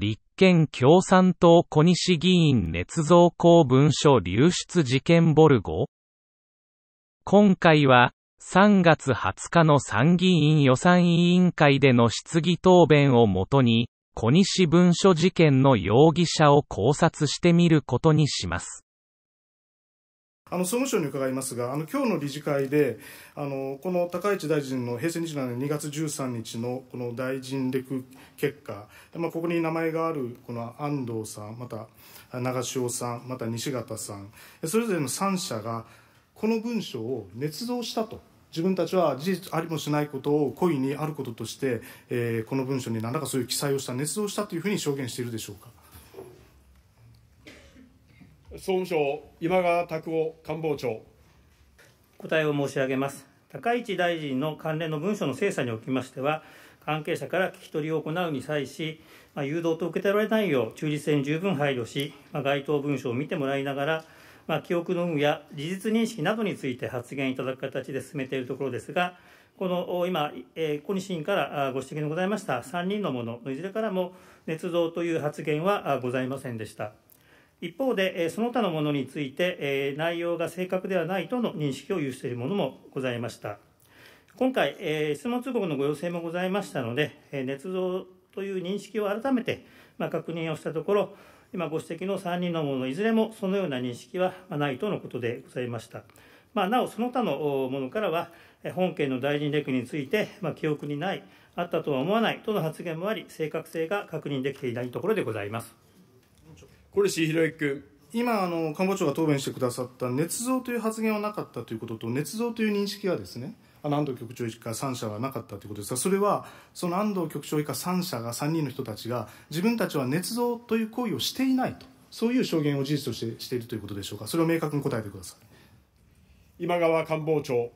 立憲共産党小西議員捏造公文書流出事件ボルゴ今回は、3月20日の参議院予算委員会での質疑答弁をもとに、小西文書事件の容疑者を考察してみることにします。あの総務省に伺いますが、あの今日の理事会で、あのこの高市大臣の平成27年2月13日のこの大臣レク結果、まあ、ここに名前があるこの安藤さん、また長潮さん、また西方さん、それぞれの3者が、この文書を捏造したと。自分たちは事実ありもしないことを故意にあることとして、えー、この文書に何らかそういう記載をした捏造したというふうに証言しているでしょうか。総務省、今川拓夫官房長。答えを申し上げます。高市大臣の関連の文書の精査におきましては、関係者から聞き取りを行うに際し、まあ、誘導と受け取られないよう、中立性に十分配慮し、まあ、該当文書を見てもらいながら、まあ、記憶の有無や事実認識などについて発言いただく形で進めているところですが、この今、えー、小西委員からご指摘のございました3人のもののいずれからも、捏造という発言はございませんでした。一方で、その他のものについて、内容が正確ではないとの認識を有しているものもございました。今回、質問通告のご要請もございましたので、捏造という認識を改めて確認をしたところ、今ご指摘の3人のもの、いずれもそのような認識はないとのことでございました。まあ、なお、その他のものからは、本件の大臣レクについて、まあ、記憶にない、あったとは思わないとの発言もあり、正確性が確認できていないところでございます。これ、しひろゆき君。今あの、官房長が答弁してくださった、捏造という発言はなかったということと、捏造という認識はですね、あの安藤局長以下3社はなかったということですが、それは、その安藤局長以下3社が、3人の人たちが、自分たちは捏造という行為をしていないと、そういう証言を事実としてしているということでしょうか、それを明確に答えてください。今川官房長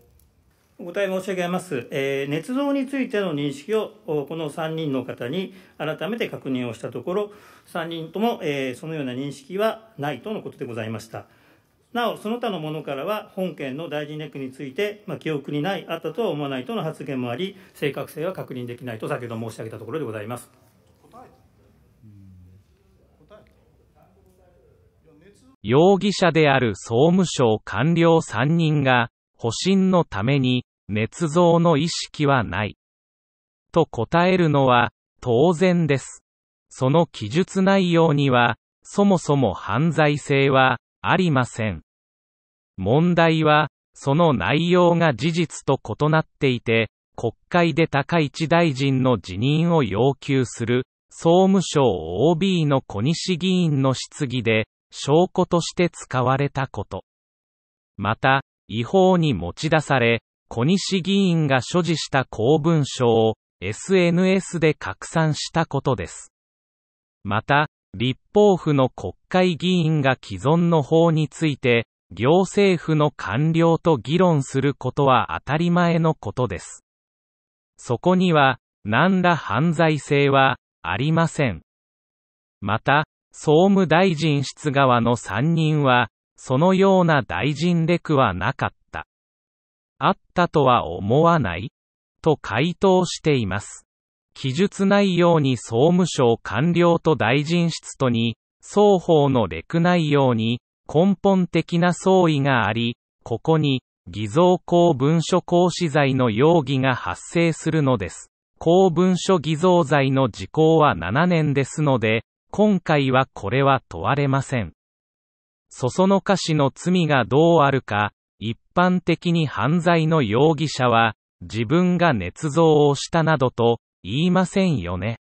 お答え申し上げます、えー、捏造についての認識をこの3人の方に改めて確認をしたところ3人とも、えー、そのような認識はないとのことでございましたなおその他の者からは本件の大臣ネックについて、まあ、記憶にないあったとは思わないとの発言もあり正確性は確認できないと先ほど申し上げたところでございます容疑者である総務省官僚3人が保身のために、捏造の意識はない。と答えるのは、当然です。その記述内容には、そもそも犯罪性は、ありません。問題は、その内容が事実と異なっていて、国会で高市大臣の辞任を要求する、総務省 OB の小西議員の質疑で、証拠として使われたこと。また、違法に持ち出され、小西議員が所持した公文書を SNS で拡散したことです。また、立法府の国会議員が既存の法について、行政府の官僚と議論することは当たり前のことです。そこには、何ら犯罪性はありません。また、総務大臣室側の3人は、そのような大臣レクはなかった。あったとは思わないと回答しています。記述内容に総務省官僚と大臣室とに、双方のレク内容に根本的な相違があり、ここに偽造公文書行使罪の容疑が発生するのです。公文書偽造罪の時効は7年ですので、今回はこれは問われません。そそのかしの罪がどうあるか、一般的に犯罪の容疑者は、自分が捏造をしたなどと言いませんよね。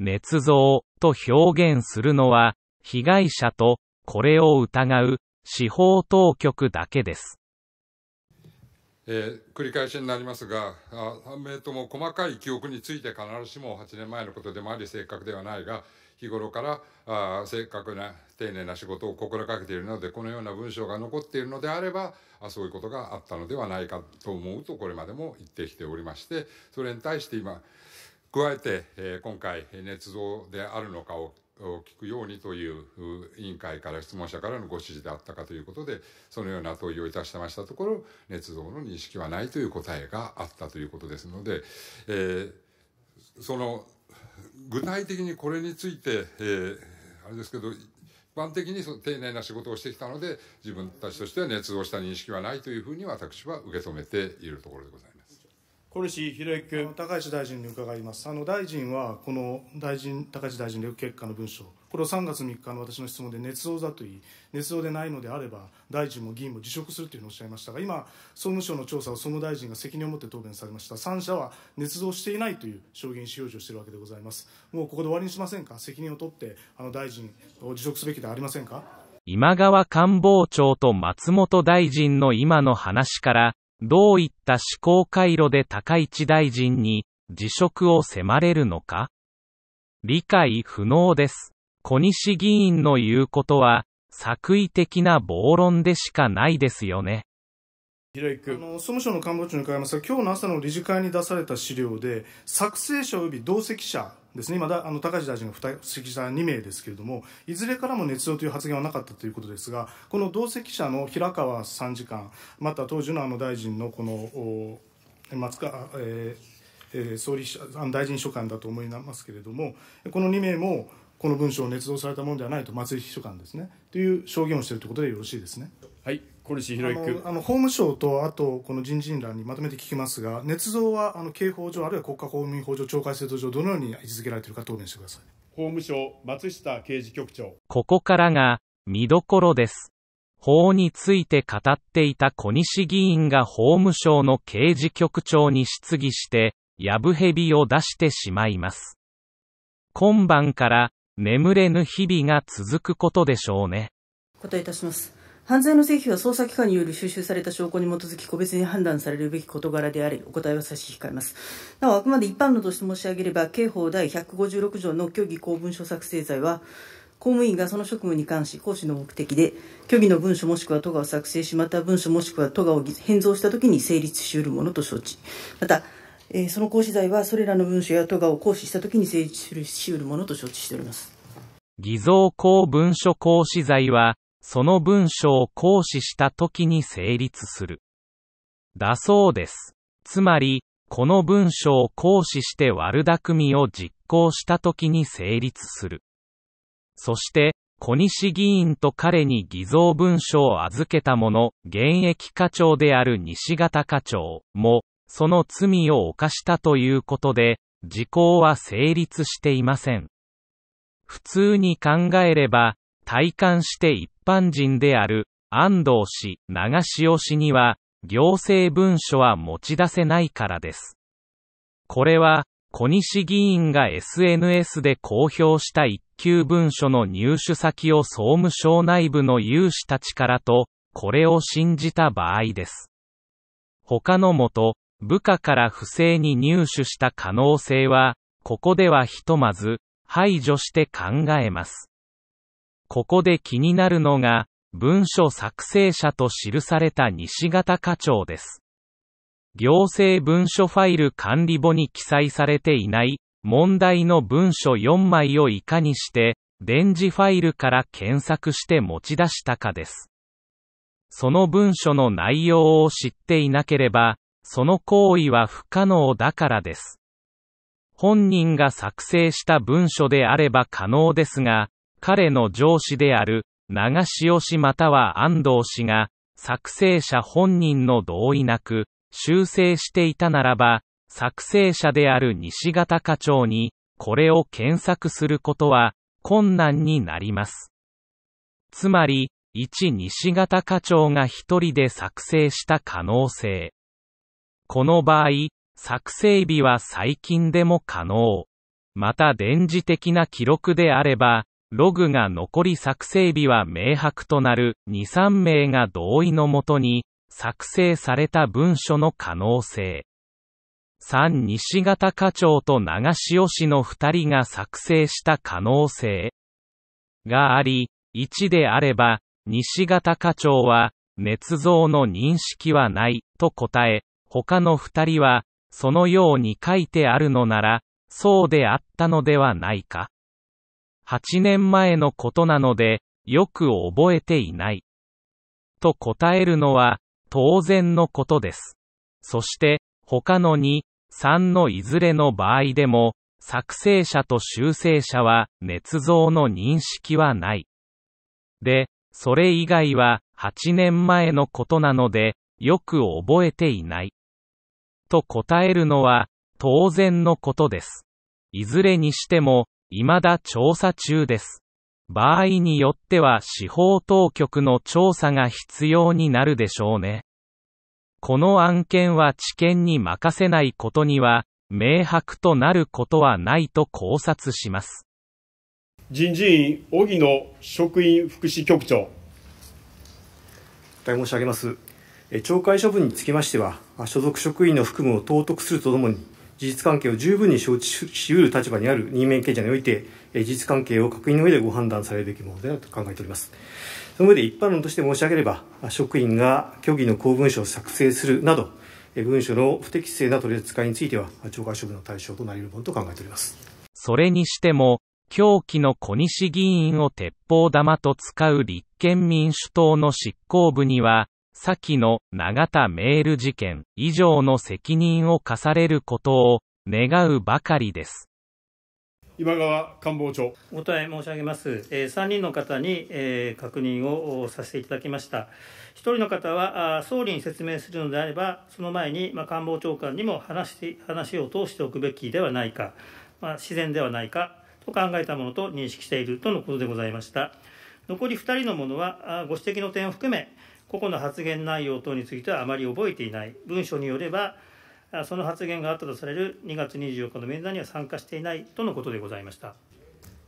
捏造と表現するのは、被害者とこれを疑う司法当局だけです。えー、繰り返しになりますが、判明とも細かい記憶について必ずしも8年前のことでもあり正確ではないが、日頃からあ正確な丁寧な仕事を心掛けているのでこのような文章が残っているのであればあそういうことがあったのではないかと思うとこれまでも言ってきておりましてそれに対して今加えて、えー、今回捏造であるのかを聞くようにという委員会から質問者からのご指示であったかということでそのような問いをいたしてましたところ捏造の認識はないという答えがあったということですので、えー、その具体的にこれについて、えー、あれですけど、一般的にその丁寧な仕事をしてきたので、自分たちとしては捏造した認識はないというふうに私は受け止めているところでございます。小西博之君高市大臣に伺いますあの大臣はこの大臣高市大臣の結果の文書これを3月3日の私の質問で捏造だと言い捏造でないのであれば大臣も議員も辞職するというふうにおっしゃいましたが今総務省の調査を総務大臣が責任を持って答弁されました3者は捏造していないという証言しようとしているわけでございますもうここで終わりにしませんか責任を取ってあの大臣を辞職すべきではありませんか今川官房長と松本大臣の今の話からどういった思考回路で高市大臣に辞職を迫れるのか理解不能です。小西議員の言うことは、作為的な暴論でしかないですよね。平あの総務省の官房長に伺いますが、今日の朝の理事会に出された資料で、作成者及び同席者ですね今だあの高市大臣が不席者2名ですけれどもいずれからも捏造という発言はなかったということですがこの同席者の平川参事官また当時のあの大臣のこの松川、えーえー、総理大臣秘書官だと思いますけれどもこの2名もこの文書を捏造されたものではないと松井秘書官ですねという証言をしているということでよろしいですね。はい小西博之あの法務省とあとこの人事院欄にまとめて聞きますが捏造はあの刑法上あるいは国家公務員法上懲戒制度上どのように位置づけられているか答弁してください法務省松下刑事局長ここからが見どころです法について語っていた小西議員が法務省の刑事局長に質疑してやぶへびを出してしまいます今晩から眠れぬ日々が続くことでしょうね。答えいたします。犯罪の成否は捜査機関による収集された証拠に基づき個別に判断されるべき事柄であり、お答えは差し控えます。なお、あくまで一般論として申し上げれば、刑法第156条の虚偽公文書作成罪は、公務員がその職務に関し行使の目的で虚偽の文書もしくは都がを作成しまた文書もしくは都がを変造した時に成立しうるものと承知また、えー、その行使罪はそれらの文書や都がを行使した時に成立しうるものと承知しております偽造公文書行使罪はその文書を行使した時に成立する。だそうです。つまり、この文書を行使して悪巧みを実行した時に成立する。そして、小西議員と彼に偽造文書を預けた者、現役課長である西方課長も、その罪を犯したということで、時効は成立していません。普通に考えれば、体感して一般人である安藤氏、長潮氏には、行政文書は持ち出せないからです。これは、小西議員が SNS で公表した一級文書の入手先を総務省内部の有志たちからと、これを信じた場合です。他のもと、部下から不正に入手した可能性は、ここではひとまず、排除して考えます。ここで気になるのが、文書作成者と記された西型課長です。行政文書ファイル管理簿に記載されていない、問題の文書4枚をいかにして、電磁ファイルから検索して持ち出したかです。その文書の内容を知っていなければ、その行為は不可能だからです。本人が作成した文書であれば可能ですが、彼の上司である、長潮氏または安藤氏が、作成者本人の同意なく、修正していたならば、作成者である西方課長に、これを検索することは、困難になります。つまり、一西方課長が一人で作成した可能性。この場合、作成日は最近でも可能。また電磁的な記録であれば、ログが残り作成日は明白となる2、3名が同意のもとに、作成された文書の可能性。3、西方課長と長潮氏の2人が作成した可能性があり、1であれば、西方課長は、捏造の認識はないと答え、他の2人は、そのように書いてあるのなら、そうであったのではないか。8年前のことなので、よく覚えていない。と答えるのは、当然のことです。そして、他の2、3のいずれの場合でも、作成者と修正者は、捏造の認識はない。で、それ以外は、8年前のことなので、よく覚えていない。と答えるのは、当然のことです。いずれにしても、未だ調査中です。場合によっては司法当局の調査が必要になるでしょうね。この案件は知見に任せないことには、明白となることはないと考察します。人事院荻野職員福祉局長。申し上げます。懲戒処分につきましては、所属職員の服務を尊くするとともに、事実関係を十分に承知しうる立場にある任命権者において、事実関係を確認の上でご判断されるべきものであると考えております。その上で一般論として申し上げれば、職員が虚偽の公文書を作成するなど、文書の不適正な取り扱いについては、懲戒処分の対象となり得るものと考えております。それにしても、狂気の小西議員を鉄砲玉と使う立憲民主党の執行部には、先の永田メール事件以上の責任を課されることを願うばかりです。今川官房長お答え申し上げます、えー、3人の方に、えー、確認をさせていただきました1人の方はあ総理に説明するのであればその前に、ま官房長官にも話して話を通しておくべきではないか、ま自然ではないかと考えたものと認識しているとのことでございました残り2人のものはご指摘の点を含め個々の発言内容等についてはあまり覚えていない文書によればその発言があったとされる2月24日の面談には参加していないとのことでございました。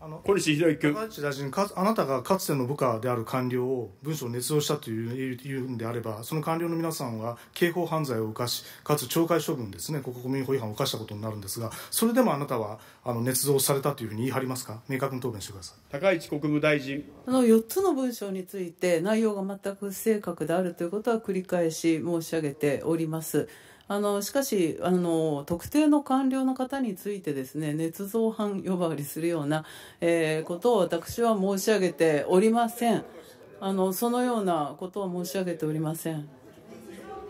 あの小西博之高市大臣かあなたがかつての部下である官僚を文書を捏造したといういうんであればその官僚の皆さんは刑法犯罪を犯しかつ懲戒処分ですね国民法違反を犯したことになるんですがそれでもあなたはあの捏造されたというふうに言い張りますか明確に答弁してください高市国務大臣あの4つの文書について内容が全く不正確であるということは繰り返し申し上げております。あのしかしあの特定の官僚の方についてですね捏造犯呼ばわりするような、えー、ことを私は申し上げておりませんあのそのようなことを申し上げておりません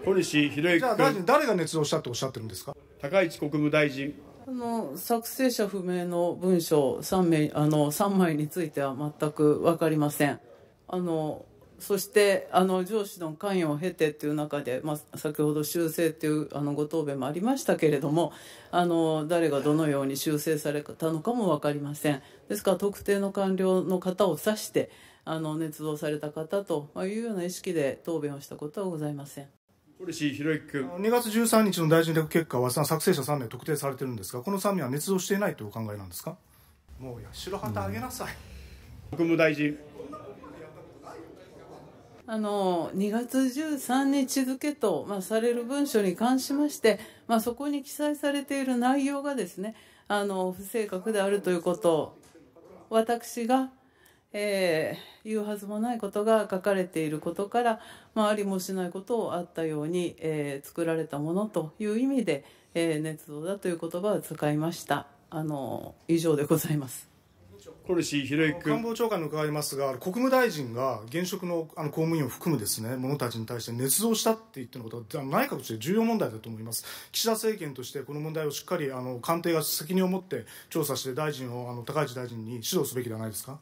小西博之じゃあ大臣誰が捏造したとおっしゃってるんですか高市国務大臣あの作成者不明の文書3名あの3枚については全く分かりませんあのそしてあの上司の関与を経てっていう中で、まあ、先ほど修正っていうあのご答弁もありましたけれどもあの誰がどのように修正されたのかも分かりませんですから特定の官僚の方を指してあの捏造された方というような意識で答弁をしたことはございません。堀氏博之君2月13日の大臣略結果は作成者3名特定されてるんですがこの3名は捏造していないとお考えなんですかもう白旗あげなさい、うん、国務大臣あの2月13日付と、まあ、される文書に関しまして、まあ、そこに記載されている内容がですねあの不正確であるということ私が、えー、言うはずもないことが書かれていることから、まあ、ありもしないことをあったように、えー、作られたものという意味で、えー、捏造だという言葉を使いましたあの以上でございます。小西博之官房長官に伺いますが国務大臣が現職のあの公務員を含むですね者たちに対して捏造したって言ってのことは内閣として重要問題だと思います岸田政権としてこの問題をしっかりあの官邸が責任を持って調査して大臣をあの高市大臣に指導すべきではないですか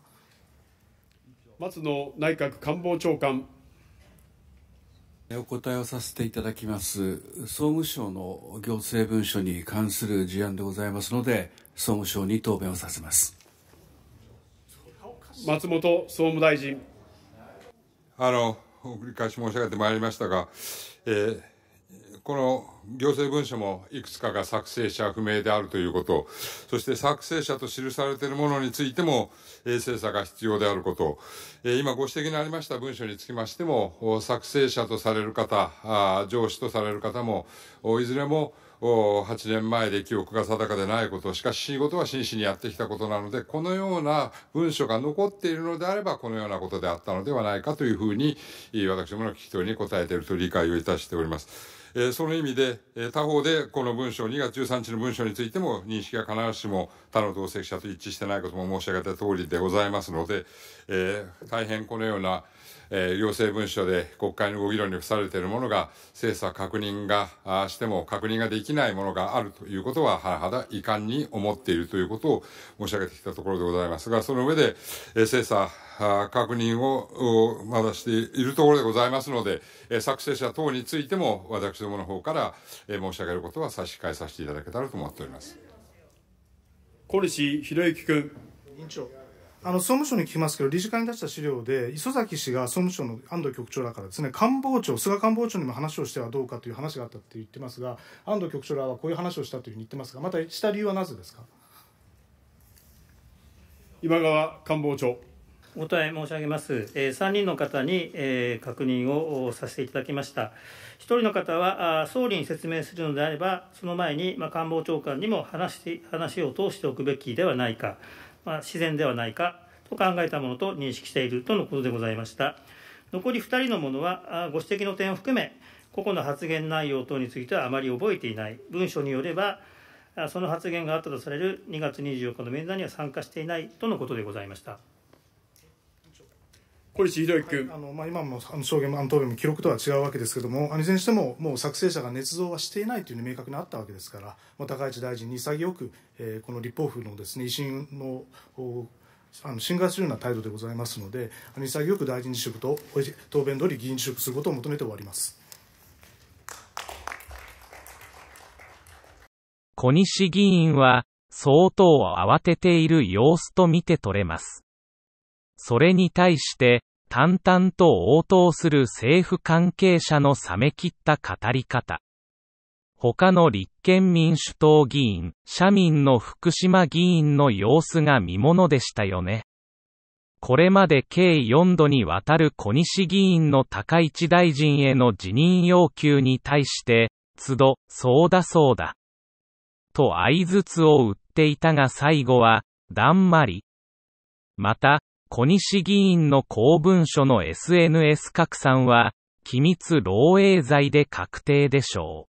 松野内閣官房長官お答えをさせていただきます総務省の行政文書に関する事案でございますので総務省に答弁をさせます松本総務大臣。あの、繰り返し申し上げてまいりましたが、えー、この行政文書もいくつかが作成者不明であるということ、そして作成者と記されているものについても、えー、精査が必要であること、えー、今ご指摘のありました文書につきましても、作成者とされる方、あ上司とされる方も、いずれも、8年前で記憶が定かでないことしかし仕事は真摯にやってきたことなのでこのような文書が残っているのであればこのようなことであったのではないかというふうに私どもの聞き取りに答えていると理解をいたしております。えー、その意味で、えー、他方でこの文書、2月13日の文書についても認識が必ずしも他の同席者と一致してないことも申し上げた通りでございますので、えー、大変このような、えー、要請文書で国会のご議論に付されているものが、精査確認がしても確認ができないものがあるということは、はらはだ遺憾に思っているということを申し上げてきたところでございますが、その上で、えー、精査確認をまだしているところでございますので、え作成者等についても私どもの方から、え申し上げることは差し控えさせていただけたらと思っております。小西博之君。委員長あの総務省に聞きますけど理事会に出した資料で磯崎氏が総務省の安藤局長らからですね官房長菅官房長にも話をしてはどうかという話があったって言ってますが安藤局長らはこういう話をしたというふうに言ってますがまたした理由はなぜですか今川官房長お答え申し上げます。えー、3人の方に、えー、確認をさせていただきました。1人の方は、あ総理に説明するのであれば、その前に、まあ、官房長官にも話して話を通しておくべきではないか。まあ、自然ではないかと考えたものと認識しているとのことでございました。残り2人のものは、ご指摘の点を含め、個々の発言内容等についてはあまり覚えていない。文書によれば、その発言があったとされる2月24日の面談には参加していないとのことでございました。小西秀君、はい、あのまあ、今もあの証言もあの答弁も記録とは違うわけですけども、いずれにしても、もう作成者が捏造はしていないという、ね、明確にあったわけですから、まあ、高市大臣に潔く、えー、この立法府のです、ね、維新のあの侵害するような態度でございますので、あの潔く大臣辞職と答弁通り議員辞職することを求めて終わります。小西議員は、相当慌てている様子と見て取れます。それに対して、淡々と応答する政府関係者の冷め切った語り方。他の立憲民主党議員、社民の福島議員の様子が見物でしたよね。これまで計4度にわたる小西議員の高市大臣への辞任要求に対して、都度、そうだそうだ。と合図を打っていたが最後は、だんまり。また、小西議員の公文書の SNS 拡散は、機密漏洩罪で確定でしょう。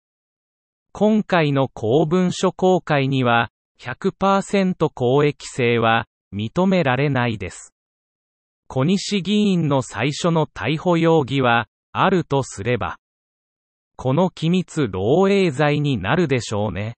今回の公文書公開には、100%公益性は認められないです。小西議員の最初の逮捕容疑は、あるとすれば、この機密漏洩罪になるでしょうね。